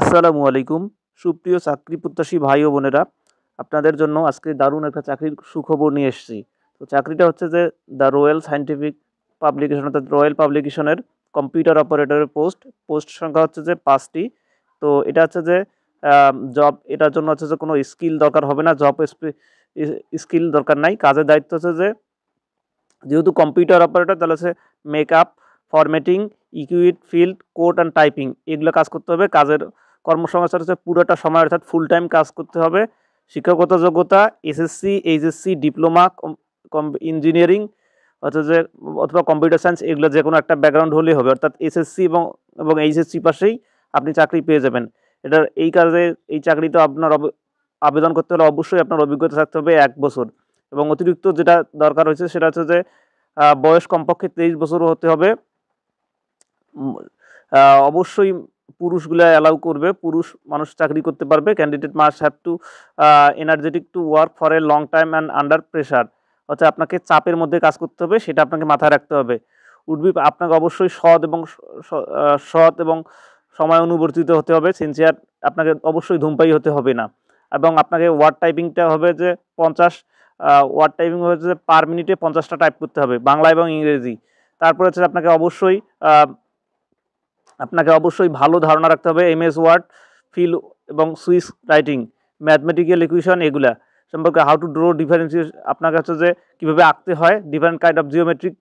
আসসালামু আলাইকুম সুপ্রিয় চাকরি প্রত্যাশী ভাই ও বোনেরা আপনাদের জন্য আজকে দারুণ একটা চাকরির সুখবর নিয়ে এসেছি তো চাকরিটা হচ্ছে যে দ্য রয়্যাল সায়েন্টিফিক পাবলিকেশন অর্থাৎ রয়্যাল পাবলিকেশনের কম্পিউটার অপারেটরের পোস্ট পোস্ট সংখ্যা হচ্ছে যে পাঁচটি তো এটা হচ্ছে যে জব এটার জন্য হচ্ছে যে কোনো স্কিল দরকার হবে না জব স্কিল দরকার নাই কাজের দায়িত্ব হচ্ছে যে যেহেতু কম্পিউটার অপারেটর তাহলে হচ্ছে মেকআপ ফরম্যাটিং ইকুইট ফিল্ড কোড অ্যান্ড টাইপিং এগুলো কাজ করতে হবে কাজের কর্মসংস্থান হচ্ছে পুরোটা সময় অর্থাৎ ফুল টাইম কাজ করতে হবে শিক্ষাগত যোগ্যতা এসএসসি এইচএসসি ডিপ্লোমা ইঞ্জিনিয়ারিং অর্থাৎ যে অথবা কম্পিউটার সায়েন্স এগুলো যে কোনো একটা ব্যাকগ্রাউন্ড হলেই হবে অর্থাৎ এসএসসি এবং এবং এইচএসসি পাশেই আপনি চাকরি পেয়ে যাবেন এটার এই কাজে এই চাকরিতে আপনার আবেদন করতে হলে অবশ্যই আপনার অভিজ্ঞতা থাকতে হবে এক বছর এবং অতিরিক্ত যেটা দরকার হয়েছে সেটা হচ্ছে যে বয়স কমপক্ষে তেইশ বছর হতে হবে অবশ্যই পুরুষগুলা অ্যালাউ করবে পুরুষ মানুষ চাকরি করতে পারবে candidate must have to energetic to work for a long time and under pressure অর্থাৎ আপনাকে চাপের মধ্যে কাজ করতে হবে সেটা আপনাকে মাথায় রাখতে হবে উডবি আপনাকে অবশ্যই সৎ এবং সৎ এবং সময় অনুবর্তিত হতে হবে সিনসিয়ার আপনাকে অবশ্যই ধূমপাই হতে হবে না এবং আপনাকে ওয়ার্ড টাইপিংটা হবে যে পঞ্চাশ ওয়ার্ড টাইপিং হচ্ছে পার মিনিটে পঞ্চাশটা টাইপ করতে হবে বাংলা এবং ইংরেজি তারপরে হচ্ছে আপনাকে অবশ্যই আপনাকে অবশ্যই ভালো ধারণা রাখতে হবে এম এস ওয়ার্ড ফিল এবং সুইস রাইটিং ম্যাথমেটিক্যাল ইকুয়েশন এগুলা সম্পর্কে হাউ টু ড্রো ডিফারেন্সিয়েট আপনার কাছে যে কীভাবে আঁকতে হয় ডিফারেন্ট কাইন্ড অফ জিওমেট্রিক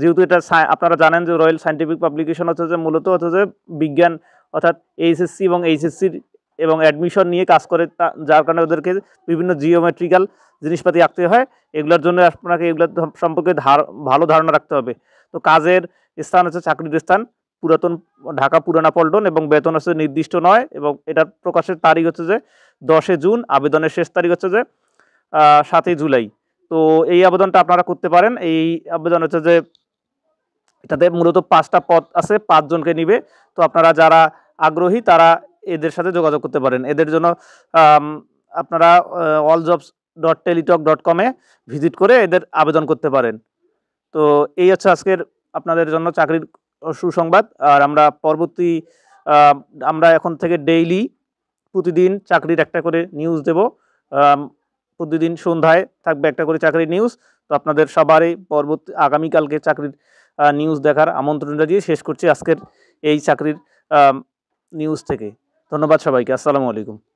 যেহেতু এটা আপনারা জানেন যে রয়্যাল সায়েন্টিফিক পাবলিকেশন হচ্ছে যে মূলত হচ্ছে যে বিজ্ঞান অর্থাৎ এইচএসসি এবং এইচএসসির এবং অ্যাডমিশন নিয়ে কাজ করে তা যার কারণে ওদেরকে বিভিন্ন জিওমেট্রিক্যাল জিনিসপাতি আঁকতে হয় এগুলোর জন্য আপনাকে এগুলোর সম্পর্কে ধার ভালো ধারণা রাখতে হবে তো কাজের স্থান হচ্ছে চাকরির স্থান পুরাতন ঢাকা পুরানা পল্টন এবং বেতন হচ্ছে নির্দিষ্ট নয় এবং এটার প্রকাশের তারিখ হচ্ছে যে দশে জুন আবেদনের শেষ তারিখ হচ্ছে যে সাতই জুলাই তো এই আবেদনটা আপনারা করতে পারেন এই আবেদন হচ্ছে যে এটাতে মূলত পাঁচটা পদ আছে পাঁচজনকে নিবে তো আপনারা যারা আগ্রহী তারা এদের সাথে যোগাযোগ করতে পারেন এদের জন্য আপনারা all jobs dot Teletalk dot কমে ভিজিট করে এদের আবেদন করতে পারেন তো এই হচ্ছে আজকের আপনাদের জন্য চাকরির সুসংবাদ আর আমরা পরবর্তী আমরা এখন থেকে ডেইলি প্রতিদিন চাকরির একটা করে নিউজ দেব প্রতিদিন সন্ধ্যায় থাকবে একটা করে চাকরির নিউজ তো আপনাদের সবারই পরবর্তী আগামীকালকে চাকরির নিউজ দেখার আমন্ত্রণটা দিয়ে শেষ করছি আজকের এই চাকরির নিউজ থেকে ধন্যবাদ সবাইকে আসসালামু আলাইকুম